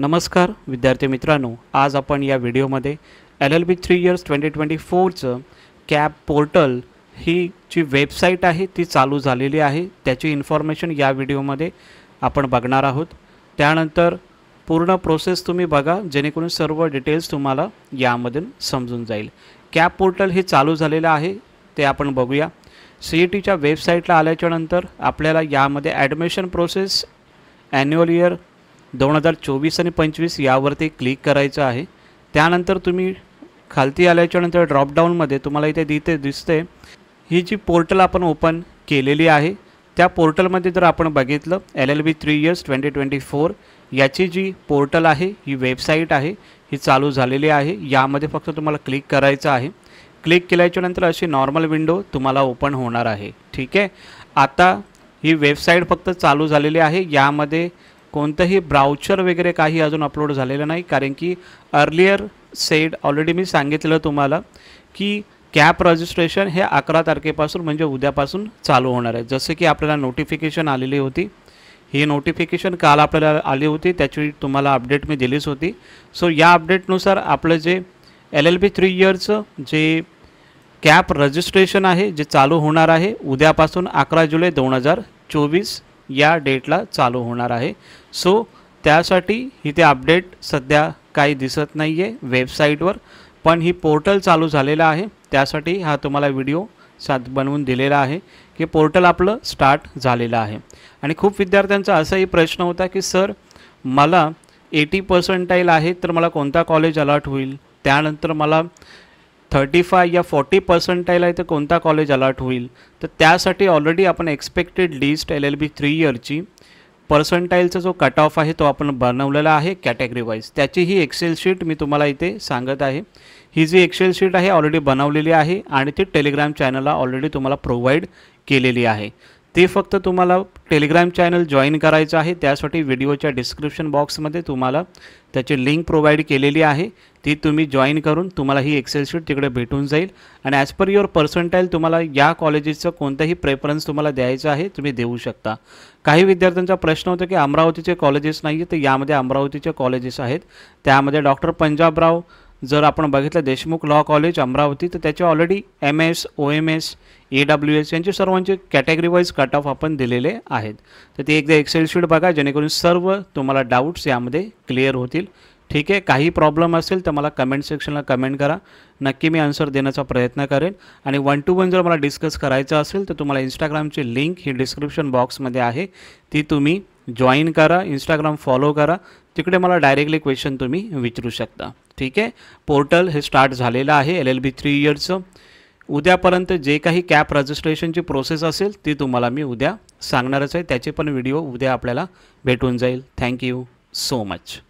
नमस्कार विद्यार्थी मित्रांनो आज आपण या व्हिडिओमध्ये L L B three years twenty twenty फोरचं कॅब पोर्टल ही जी वेबसाईट आहे ती चालू झालेली आहे त्याची इन्फॉर्मेशन या व्हिडिओमध्ये आपण बघणार आहोत त्यानंतर पूर्ण प्रोसेस तुम्ही बघा जेणेकरून सर्व डिटेल्स तुम्हाला यामधून समजून जाईल कॅब पोर्टल हे चालू झालेलं आहे ते आपण बघूया सी ई टीच्या वेबसाईटला आल्याच्यानंतर आपल्याला यामध्ये ॲडमिशन प्रोसेस ॲन्युअल इयर दोन हजार चोवीस आणि पंचवीस यावरती क्लिक करायचं आहे त्यानंतर तुम्ही खालती आल्याच्यानंतर ड्रॉपडाऊनमध्ये तुम्हाला इथे दिते दिसते ही जी पोर्टल आपण ओपन केलेली आहे त्या पोर्टलमध्ये जर आपण बघितलं L L B three years twenty twenty four याची जी पोर्टल आहे ही वेबसाईट आहे ही चालू झालेली आहे यामध्ये फक्त तुम्हाला क्लिक करायचं आहे क्लिक केल्याच्यानंतर अशी नॉर्मल विंडो तुम्हाला ओपन होणार आहे ठीक आहे आता ही वेबसाईट फक्त चालू झालेली आहे यामध्ये कोणतंही ब्राउचर वगैरे काही अजून अपलोड झालेलं नाही कारण की अर्लियर सेड ऑलरेडी मी सांगितलं तुम्हाला की कॅप रजिस्ट्रेशन हे अकरा तारखेपासून म्हणजे उद्यापासून चालू होणार आहे जसं की आपल्याला नोटिफिकेशन आलेली होती ही नोटिफिकेशन काल आपल्याला आली होती त्याची तुम्हाला अपडेट मी दिलीच होती सो या अपडेटनुसार आपलं जे एल एल बी थ्री इयरचं जे कॅप रजिस्ट्रेशन आहे जे चालू होणार आहे उद्यापासून अकरा जुलै दोन हजार चोवीस या डेटला चालू होणार आहे सो त्यासाठी इथे अपडेट सध्या काही दिसत नाही आहे वेबसाईटवर पण ही पोर्टल चालू झालेलं आहे त्यासाठी हा तुम्हाला व्हिडिओ साथ बनवून दिलेला आहे की पोर्टल आपलं स्टार्ट झालेलं आहे आणि खूप विद्यार्थ्यांचा असाही प्रश्न होता की सर मला एटी पर्सेंटाईल आहे तर मला कोणता कॉलेज अलॉट होईल त्यानंतर मला थर्टी फाय या फोर्टी पर्सेंटाईल आहे तर कोणता कॉलेज अलॉट होईल तर त्यासाठी ऑलरेडी आपण expected list L L B three इयरची पर्सेंटाईलचा जो कट ऑफ आहे तो आपण बनवलेला आहे कॅटेगरी वाईज त्याची ही एक्सेल शीट मी तुम्हाला इथे सांगत आहे ही जी एक्सेल शीट आहे ऑलरेडी बनवलेली आहे आणि ती टेलिग्राम चॅनलला ऑलरेडी तुम्हाला प्रोव्हाइड केलेली आहे ते फक्त तुम्हाला टेलिग्राम चॅनल जॉईन करायचं आहे त्यासाठी व्हिडिओच्या डिस्क्रिप्शन बॉक्समध्ये तुम्हाला त्याची लिंक प्रोव्हाइड केलेली आहे ती तुम्ही जॉईन करून तुम्हाला ही एक्सेल शीट तिकडे भेटून जाईल आणि ॲज पर युअर पर्सेंटाईल तुम्हाला या कॉलेजेसचं कोणताही प्रेफरन्स तुम्हाला द्यायचं आहे तुम्ही देऊ शकता काही विद्यार्थ्यांचा प्रश्न होता की अमरावतीचे कॉलेजेस नाही आहेत तर यामध्ये अमरावतीचे कॉलेजेस आहेत त्यामध्ये डॉक्टर पंजाबराव जर आपण बघितलं देशमुख लॉ कॉलेज अमरावती तर त्याचे already M S O M S A W S यांचे सर्वांचे कॅटेगरी वाईज कट ऑफ आपण दिलेले आहेत तर ते एकदा एक्सेल शीट बघा जेणेकरून सर्व तुम्हाला डाऊट्स यामध्ये क्लिअर होतील ठीक आहे काही प्रॉब्लेम असेल तर मला कमेंट सेक्शनला कमेंट करा नक्की मी आन्सर देण्याचा प्रयत्न करेन आणि वन टू वन जर मला डिस्कस करायचं असेल तर तुम्हाला इंस्टाग्रामची लिंक ही डिस्क्रिप्शन बॉक्समध्ये आहे ती तुम्ही जॉईन करा इंस्टाग्राम फॉलो करा तिकडे मला डायरेक्टली क्वेश्चन तुम्ही विचारू शकता ठीक आहे पोर्टल हे स्टार्ट झालेलं आहे एल एल बी थ्री इयर्सचं उद्यापर्यंत जे काही कॅप रजिस्ट्रेशनची प्रोसेस असेल ती तुम्हाला मी उद्या सांगणारच आहे त्याचे पण व्हिडिओ उद्या आपल्याला भेटून जाईल थँक्यू सो मच